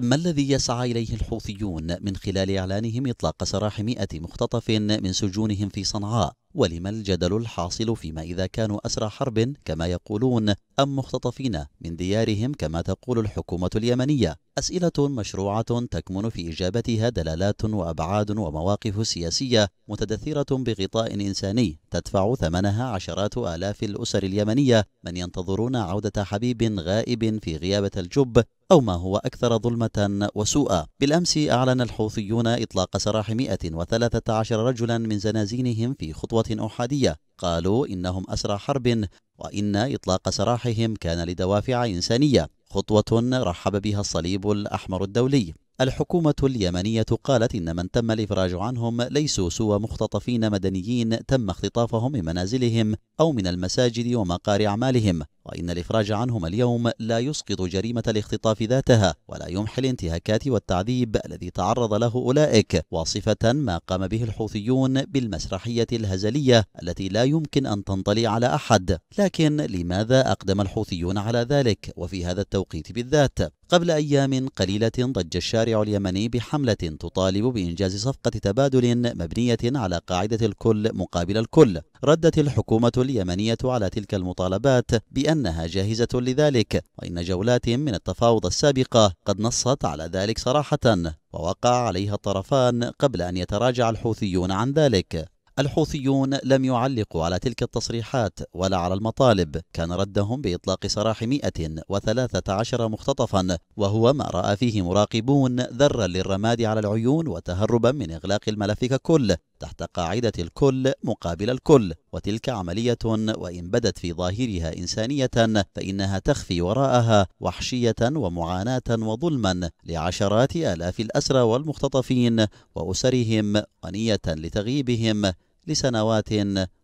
ما الذي يسعى إليه الحوثيون من خلال إعلانهم إطلاق سراح مئة مختطف من سجونهم في صنعاء ولما الجدل الحاصل فيما إذا كانوا أسرى حرب كما يقولون أم مختطفين من ديارهم كما تقول الحكومة اليمنية أسئلة مشروعة تكمن في إجابتها دلالات وأبعاد ومواقف سياسية متدثرة بغطاء إنساني تدفع ثمنها عشرات آلاف الأسر اليمنية من ينتظرون عودة حبيب غائب في غيابة الجب أو ما هو أكثر ظلمة وسوءا بالأمس أعلن الحوثيون إطلاق سراح 113 رجلا من زنازينهم في خطوة أحادية قالوا إنهم أسرى حرب وإن إطلاق سراحهم كان لدوافع إنسانية خطوة رحب بها الصليب الأحمر الدولي الحكومة اليمنية قالت إن من تم الإفراج عنهم ليسوا سوى مختطفين مدنيين تم اختطافهم من منازلهم أو من المساجد ومقار أعمالهم وإن الإفراج عنهم اليوم لا يسقط جريمة الاختطاف ذاتها ولا يمحي الانتهاكات والتعذيب الذي تعرض له أولئك واصفة ما قام به الحوثيون بالمسرحية الهزلية التي لا يمكن أن تنطلي على أحد لكن لماذا أقدم الحوثيون على ذلك وفي هذا التوقيت بالذات قبل أيام قليلة ضج الشارع اليمني بحملة تطالب بإنجاز صفقة تبادل مبنية على قاعدة الكل مقابل الكل ردت الحكومة اليمنية على تلك المطالبات بأن بأنها جاهزة لذلك وإن جولات من التفاوض السابقة قد نصت على ذلك صراحة ووقع عليها الطرفان قبل أن يتراجع الحوثيون عن ذلك الحوثيون لم يعلقوا على تلك التصريحات ولا على المطالب كان ردهم بإطلاق سراح 113 مختطفا وهو ما رأى فيه مراقبون ذرا للرماد على العيون وتهربا من إغلاق الملف ككل تحت قاعدة الكل مقابل الكل وتلك عملية وإن بدت في ظاهرها إنسانية فإنها تخفي وراءها وحشية ومعاناة وظلما لعشرات آلاف الأسرى والمختطفين وأسرهم ونية لتغييبهم لسنوات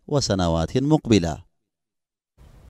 وسنوات مقبله